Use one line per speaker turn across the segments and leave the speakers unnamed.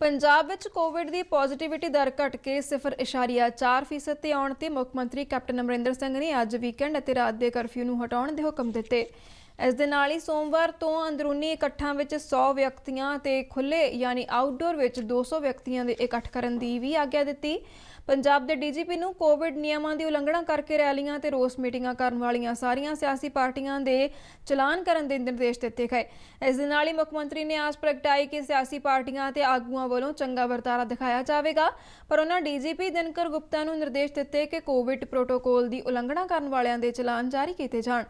ਪੰਜਾਬ ਵਿੱਚ ਕੋਵਿਡ ਦੀ ਪੋਜ਼ਿਟਿਵਿਟੀ ਦਰ ਘਟ ਕੇ 0.4% ਤੇ ਆਉਣ ਤੇ ਮੁੱਖ ਮੰਤਰੀ ਕੈਪਟਨ ਅਮਰਿੰਦਰ ਸਿੰਘ ਨੇ ਅੱਜ ਵੀਕਐਂਡ ਅਤੇ ਰਾਤ ਦੇ ਕਰਫਿਊ ਨੂੰ ਹਟਾਉਣ ਦੇ ਹੁਕਮ ਦਿੱਤੇ ਇਸ ਦੇ ਨਾਲ ਹੀ ਸੋਮਵਾਰ ਤੋਂ ਅੰਦਰੂਨੀ ਇਕੱਠਾਂ ਵਿੱਚ 100 ਵਿਅਕਤੀਆਂ ਤੇ ਖੁੱਲੇ ਯਾਨੀ ਆਊਟਡੋਰ ਵਿੱਚ 200 ਵਿਅਕਤੀਆਂ ਦੇ ਇਕੱਠ ਕਰਨ ਦੀ ਵੀ ਆਗਿਆ ਦਿੱਤੀ ਪੰਜਾਬ ਦੇ ਡੀਜੀਪੀ ਨੂੰ ਕੋਵਿਡ ਨਿਯਮਾਂ ਦੀ ਉਲੰਘਣਾ ਕਰਕੇ ਰੈਲੀਆਂ ਤੇ ਰੋਸ ਮੀਟਿੰਗਾਂ ਕਰਨ ਵਾਲੀਆਂ ਸਾਰੀਆਂ ਸਿਆਸੀ ਪਾਰਟੀਆਂ ਦੇ ਚਲਾਨ ਕਰਨ ਦੇ ਨਿਰਦੇਸ਼ ਦਿੱਤੇ ਗਏ ਇਸ ਦੇ ਨਾਲ ਹੀ ਮੁੱਖ ਮੰਤਰੀ ਨੇ ਆਸ ਪ੍ਰਗਟਾਈ ਕਿ ਸਿਆਸੀ ਪਾਰਟੀਆਂ ਤੇ ਆਗੂਆਂ ਵੱਲੋਂ ਚੰਗਾ ਵਰਤਾਰਾ ਦਿਖਾਇਆ ਜਾਵੇਗਾ ਪਰ ਉਹਨਾਂ ਡੀਜੀਪੀ ਦਿਨਕਰ ਗੁਪਤਾ ਨੂੰ ਨਿਰਦੇਸ਼ ਦਿੱਤੇ ਕਿ ਕੋਵਿਡ ਪ੍ਰੋਟੋਕੋਲ ਦੀ ਉਲੰਘਣਾ ਕਰਨ ਵਾਲਿਆਂ ਦੇ ਚਲਾਨ ਜਾਰੀ ਕੀਤੇ ਜਾਣ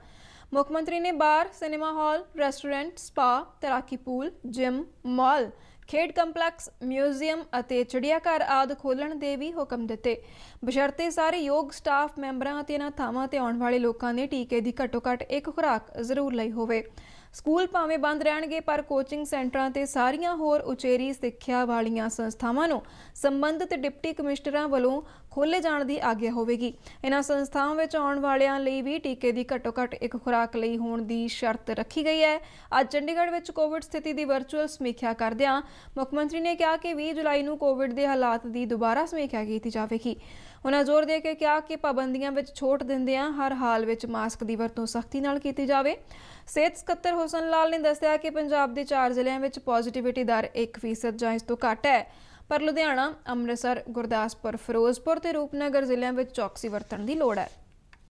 ਮੁੱਖ ਮੰਤਰੀ ਨੇ bar cinema hall restaurant spa ਤਰਾਕੀ ਪੂਲ ਜਿਮ ਮਾਲ ਖੇਡ ਕੰਪਲੈਕਸ ਮਿਊਜ਼ੀਅਮ ਅਤੇ ਚਿੜੀਆਘਰ ਆਦਿ ਖੋਲਣ ਦੇ ਵੀ ਹੁਕਮ ਦਿੱਤੇ ਬਸ਼ਰਤੇ ਸਾਰੇ ਯੋਗ ਸਟਾਫ ਮੈਂਬਰਾਂ ਅਤੇ ਇਹਨਾਂ ਥਾਵਾਂ ਤੇ ਆਉਣ ਵਾਲੇ ਲੋਕਾਂ ਨੇ ਟੀਕੇ ਦੀ ਘੱਟੋ-ਘੱਟ ਇੱਕ ਖੁਰਾਕ ਜ਼ਰੂਰ ਲਈ ਹੋਵੇ ਸਕੂਲ ਭਾਵੇਂ ਬੰਦ ਰਹਿਣਗੇ ਪਰ ਕੋਚਿੰਗ ਸੈਂਟਰਾਂ ਤੇ ਸਾਰੀਆਂ ਹੋਰ ਉਚੇਰੀ ਸਿੱਖਿਆ ਵਾਲੀਆਂ ਸੰਸਥਾਵਾਂ ਨੂੰ ਸੰਬੰਧਿਤ ਡਿਪਟੀ ਕਮਿਸ਼ਨਰਾਂ ਵੱਲੋਂ ਖੋਲੇ ਜਾਣ ਦੀ ਆਗਿਆ ਹੋਵੇਗੀ ਇਹਨਾਂ ਸੰਸਥਾਵਾਂ ਵਿੱਚ ਆਉਣ ਵਾਲਿਆਂ ਲਈ ਵੀ ਟੀਕੇ ਦੀ ਘੱਟੋ ਘੱਟ ਇੱਕ ਖੁਰਾਕ ਲਈ ਹੋਣ ਦੀ ਸ਼ਰਤ ਰੱਖੀ ਗਈ ਹੈ ਅੱਜ ਚੰਡੀਗੜ੍ਹ ਵਿੱਚ ਕੋਵਿਡ ਸਥਿਤੀ ਦੀ ਵਰਚੁਅਲ ਸਮੀਖਿਆ ਕਰਦਿਆਂ ਮੁੱਖ ਮੰਤਰੀ ਨੇ ਕਿਹਾ ਕਿ 20 ਜੁਲਾਈ ਨੂੰ ਕੋਵਿਡ ਦੇ ਹਾਲਾਤ ਦੀ ਦੁਬਾਰਾ ਸਮੀਖਿਆ ਕੀਤੀ ਜਾਵੇਗੀ ਉਹਨਾਂ ਜ਼ੋਰ ਦੇ ਕੇ ਕਿਹਾ ਕਿ ਪਾਬੰਦੀਆਂ ਵਿੱਚ ਛੋਟ ਦਿੰਦਿਆਂ ਹਰ ਹਾਲ ਵਿੱਚ ਮਾਸਕ ਦੀ ਵਰਤੋਂ ਸਖਤੀ ਨਾਲ ਕੀਤੀ ਜਾਵੇ ਸਿਹਤ ਸਕੱਤਰ ਹੁਸਨ ਲਾਲ ਨੇ ਦੱਸਿਆ ਕਿ ਪੰਜਾਬ ਦੇ ਚਾਰ ਜ਼ਿਲ੍ਹਿਆਂ ਵਿੱਚ ਪੋਜ਼ਿਟਿਵਿਟੀ ਦਰ 1% ਜਾਂ ਇਸ ਤੋਂ ਘੱਟ ਹੈ ਪਰ ਲੁਧਿਆਣਾ ਅੰਮ੍ਰਿਤਸਰ ਗੁਰਦਾਸਪੁਰ ਫਿਰੋਜ਼ਪੁਰ ਤੇ ਰੂਪਨਗਰ ਜ਼ਿਲ੍ਹਿਆਂ ਵਿੱਚ ਚੌਕਸੀ ਵਰਤਣ ਦੀ ਲੋੜ ਹੈ